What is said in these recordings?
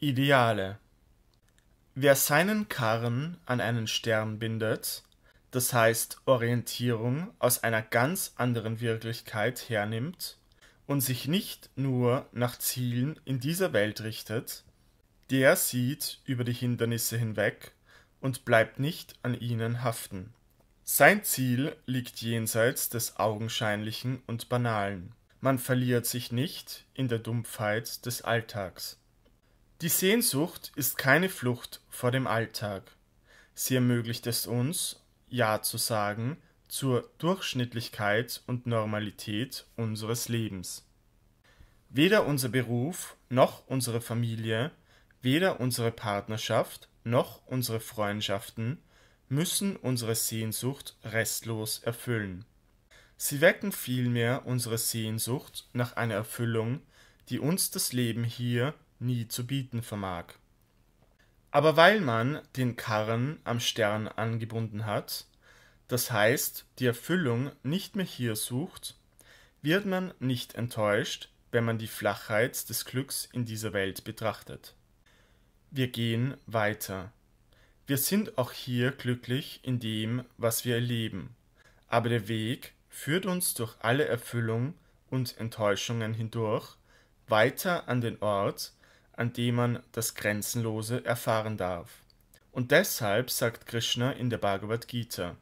Ideale Wer seinen Karren an einen Stern bindet, das heißt Orientierung aus einer ganz anderen Wirklichkeit hernimmt und sich nicht nur nach Zielen in dieser Welt richtet, der sieht über die Hindernisse hinweg und bleibt nicht an ihnen haften. Sein Ziel liegt jenseits des Augenscheinlichen und Banalen. Man verliert sich nicht in der Dumpfheit des Alltags. Die Sehnsucht ist keine Flucht vor dem Alltag. Sie ermöglicht es uns, Ja zu sagen zur Durchschnittlichkeit und Normalität unseres Lebens. Weder unser Beruf noch unsere Familie, weder unsere Partnerschaft noch unsere Freundschaften müssen unsere Sehnsucht restlos erfüllen. Sie wecken vielmehr unsere Sehnsucht nach einer Erfüllung, die uns das Leben hier nie zu bieten vermag. Aber weil man den Karren am Stern angebunden hat, das heißt die Erfüllung nicht mehr hier sucht, wird man nicht enttäuscht, wenn man die Flachheit des Glücks in dieser Welt betrachtet. Wir gehen weiter. Wir sind auch hier glücklich in dem, was wir erleben, aber der Weg führt uns durch alle Erfüllung und Enttäuschungen hindurch weiter an den Ort, an dem man das Grenzenlose erfahren darf. Und deshalb sagt Krishna in der Bhagavad Gita,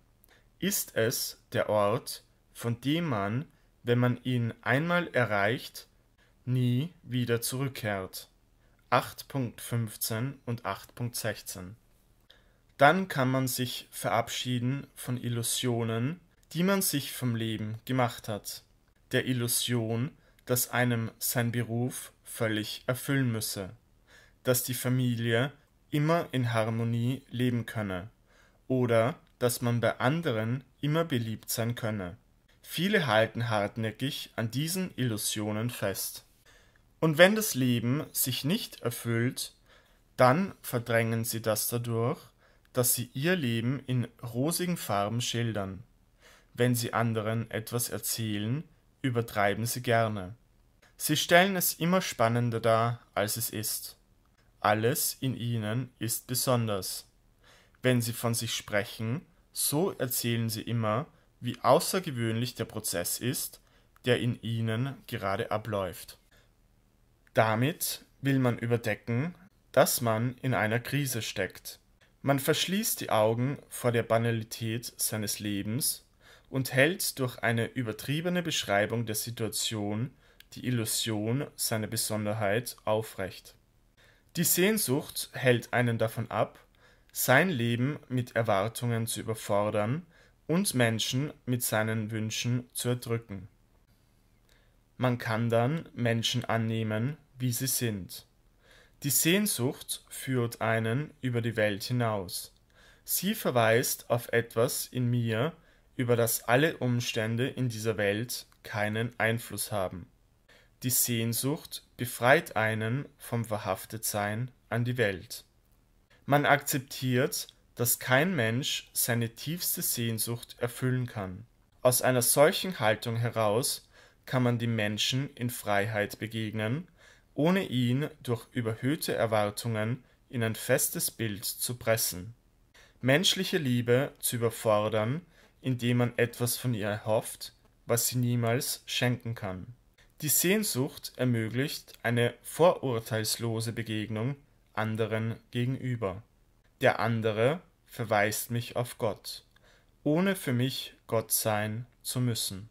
ist es der Ort, von dem man, wenn man ihn einmal erreicht, nie wieder zurückkehrt. 8.15 und 8.16. Dann kann man sich verabschieden von Illusionen, die man sich vom Leben gemacht hat, der Illusion, das einem sein Beruf völlig erfüllen müsse, dass die Familie immer in Harmonie leben könne oder dass man bei anderen immer beliebt sein könne. Viele halten hartnäckig an diesen Illusionen fest. Und wenn das Leben sich nicht erfüllt, dann verdrängen sie das dadurch, dass sie ihr Leben in rosigen Farben schildern. Wenn sie anderen etwas erzählen, übertreiben sie gerne. Sie stellen es immer spannender dar, als es ist. Alles in ihnen ist besonders. Wenn sie von sich sprechen, so erzählen sie immer, wie außergewöhnlich der Prozess ist, der in ihnen gerade abläuft. Damit will man überdecken, dass man in einer Krise steckt. Man verschließt die Augen vor der Banalität seines Lebens und hält durch eine übertriebene Beschreibung der Situation die Illusion seiner Besonderheit aufrecht. Die Sehnsucht hält einen davon ab, sein Leben mit Erwartungen zu überfordern und Menschen mit seinen Wünschen zu erdrücken. Man kann dann Menschen annehmen, wie sie sind. Die Sehnsucht führt einen über die Welt hinaus. Sie verweist auf etwas in mir, über das alle Umstände in dieser Welt keinen Einfluss haben. Die Sehnsucht befreit einen vom Verhaftetsein an die Welt. Man akzeptiert, dass kein Mensch seine tiefste Sehnsucht erfüllen kann. Aus einer solchen Haltung heraus kann man dem Menschen in Freiheit begegnen, ohne ihn durch überhöhte Erwartungen in ein festes Bild zu pressen. Menschliche Liebe zu überfordern, indem man etwas von ihr erhofft, was sie niemals schenken kann. Die Sehnsucht ermöglicht eine vorurteilslose Begegnung anderen gegenüber. Der andere verweist mich auf Gott, ohne für mich Gott sein zu müssen.